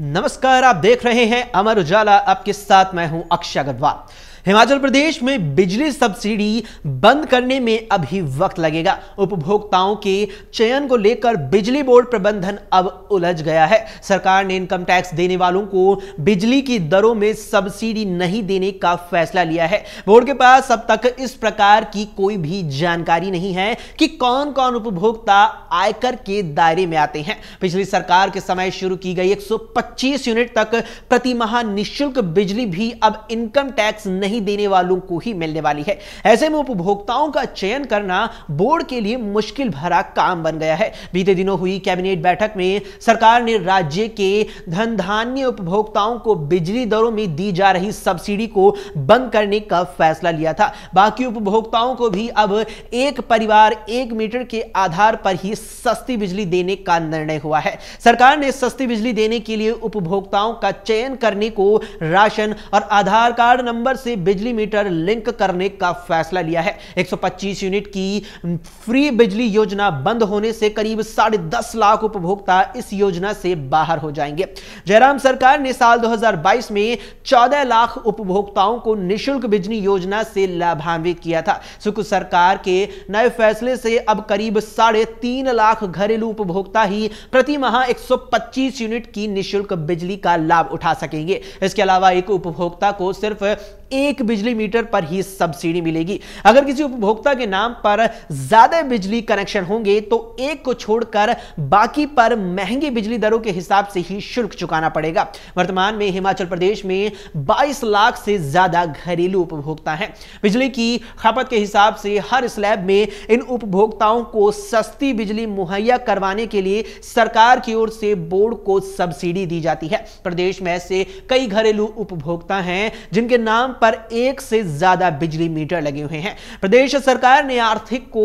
नमस्कार आप देख रहे हैं अमर उजाला आपके साथ मैं हूं अक्षय अग्रवाल हिमाचल प्रदेश में बिजली सब्सिडी बंद करने में अभी वक्त लगेगा उपभोक्ताओं के चयन को लेकर बिजली बोर्ड प्रबंधन अब उलझ गया है सरकार ने इनकम टैक्स देने वालों को बिजली की दरों में सब्सिडी नहीं देने का फैसला लिया है बोर्ड के पास अब तक इस प्रकार की कोई भी जानकारी नहीं है कि कौन कौन उपभोक्ता आयकर के दायरे में आते हैं पिछली सरकार के समय शुरू की गई एक यूनिट तक प्रति माह बिजली भी अब इनकम टैक्स नहीं नहीं देने वालों को ही मिलने वाली है ऐसे में उपभोक्ताओं का चयन करना बोर्ड के लिए मुश्किल भरा काम बन गया है बीते दिनों हुई कैबिनेट बैठक में सरकार ने राज्य के धन धान्य उपभोक्ताओं को बिजली दरों में दी जा रही सब्सिडी को बंद करने का फैसला लिया था बाकी उपभोक्ताओं को भी अब एक परिवार एक मीटर के आधार पर ही सस्ती बिजली देने का निर्णय हुआ है सरकार ने सस्ती बिजली देने के लिए उपभोक्ताओं का चयन करने को राशन और आधार कार्ड नंबर से बिजली मीटर लिंक करने का फैसला लिया है 125 यूनिट की फ्री बिजली योजना बंद होने से करीब साढ़े दस लाख उपभोक्ता इस योजना से बाहर हो जाएंगे जयराम सरकार ने साल 2022 में 14 लाख उपभोक्ताओं को निशुल्क बिजली योजना से लाभान्वित किया था सुख सरकार के नए फैसले से अब करीब साढ़े लाख घरेलू उपभोक्ता ही प्रति माह एक यूनिट की निःशुल्क बिजली का लाभ उठा सकेंगे इसके अलावा एक उपभोक्ता को सिर्फ एक बिजली मीटर पर ही सब्सिडी मिलेगी अगर किसी उपभोक्ता के नाम पर ज्यादा बिजली कनेक्शन होंगे तो एक को छोड़कर बाकी पर महंगी बिजली दरों के हिसाब से ही शुल्क चुकाना पड़ेगा वर्तमान में हिमाचल प्रदेश में 22 लाख से ज्यादा घरेलू उपभोक्ता हैं बिजली की खपत के हिसाब से हर स्लैब में इन उपभोक्ताओं को सस्ती बिजली मुहैया करवाने के लिए सरकार की ओर से बोर्ड को सब्सिडी दी जाती है प्रदेश में ऐसे कई घरेलू उपभोक्ता हैं जिनके नाम पर एक से ज्यादा बिजली मीटर लगे हुए हैं प्रदेश सरकार ने आर्थिक को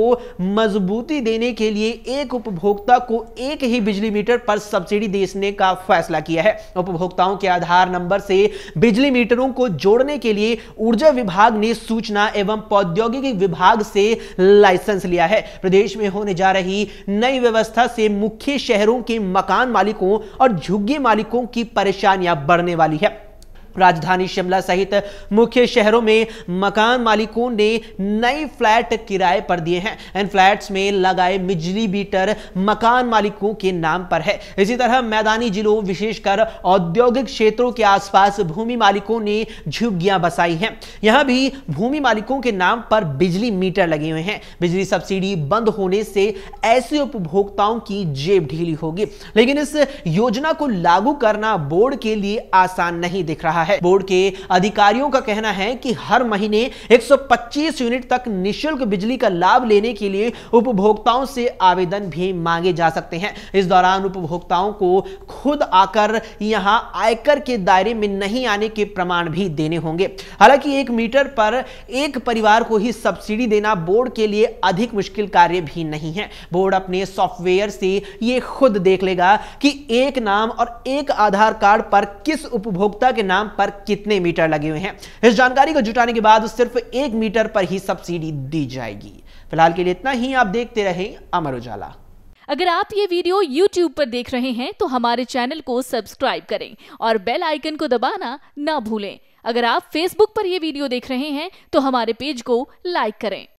मजबूती देने के लिए एक उपभोक्ता को एक ही बिजली मीटर पर सब्सिडी देने का फैसला किया है उपभोक्ताओं के आधार नंबर से बिजली मीटरों को जोड़ने के लिए ऊर्जा विभाग ने सूचना एवं प्रौद्योगिकी विभाग से लाइसेंस लिया है प्रदेश में होने जा रही नई व्यवस्था से मुख्य शहरों के मकान मालिकों और झुग्गी मालिकों की परेशानियां बढ़ने वाली है राजधानी शिमला सहित मुख्य शहरों में मकान मालिकों ने नए फ्लैट किराए पर दिए हैं इन फ्लैट्स में लगाए बिजली मीटर मकान मालिकों के नाम पर है इसी तरह मैदानी जिलों विशेषकर औद्योगिक क्षेत्रों के आसपास भूमि मालिकों ने झुग्गियां बसाई हैं यहां भी भूमि मालिकों के नाम पर बिजली मीटर लगे हुए हैं बिजली सब्सिडी बंद होने से ऐसे उपभोक्ताओं की जेब ढीली होगी लेकिन इस योजना को लागू करना बोर्ड के लिए आसान नहीं दिख रहा रहा है बोर्ड के अधिकारियों का कहना है कि हर महीने 125 यूनिट तक निशुल्क बिजली का लाभ लेने के लिए उपभोक्ताओं से आवेदन भी मांगे जा सकते हैं इस दौरान उपभोक्ताओं को खुद आकर यहां आयकर के दायरे में नहीं आने के प्रमाण भी देने होंगे हालांकि एक मीटर पर एक परिवार को ही सब्सिडी देना बोर्ड के लिए अधिक मुश्किल कार्य भी नहीं है बोर्ड अपने सॉफ्टवेयर से यह खुद देख लेगा कि एक नाम और एक आधार कार्ड पर किस उपभोक्ता के नाम पर कितने मीटर लगे हुए हैं इस जानकारी को जुटाने के बाद सिर्फ एक मीटर पर ही सब्सिडी दी जाएगी फिलहाल के लिए इतना ही आप देखते रहे अमर उजाला अगर आप ये वीडियो YouTube पर देख रहे हैं तो हमारे चैनल को सब्सक्राइब करें और बेल आइकन को दबाना ना भूलें अगर आप Facebook पर यह वीडियो देख रहे हैं तो हमारे पेज को लाइक करें